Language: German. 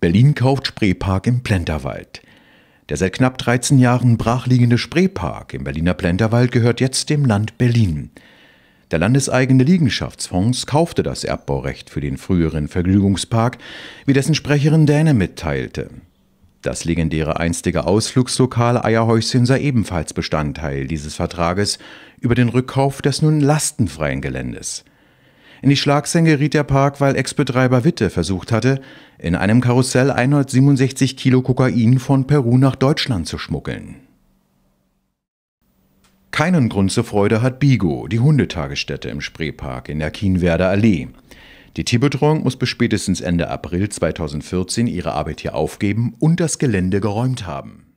Berlin kauft Spreepark im Plenterwald. Der seit knapp 13 Jahren brachliegende Spreepark im Berliner Plenterwald gehört jetzt dem Land Berlin. Der landeseigene Liegenschaftsfonds kaufte das Erbbaurecht für den früheren Vergnügungspark, wie dessen Sprecherin Däne mitteilte. Das legendäre einstige Ausflugslokal Eierhäuschen sei ebenfalls Bestandteil dieses Vertrages über den Rückkauf des nun lastenfreien Geländes. In die Schlagsänge riet der Park, weil Ex-Betreiber Witte versucht hatte, in einem Karussell 167 Kilo Kokain von Peru nach Deutschland zu schmuggeln. Keinen Grund zur Freude hat Bigo, die Hundetagesstätte im Spreepark in der Kienwerder Allee. Die Tierbetreuung muss bis spätestens Ende April 2014 ihre Arbeit hier aufgeben und das Gelände geräumt haben.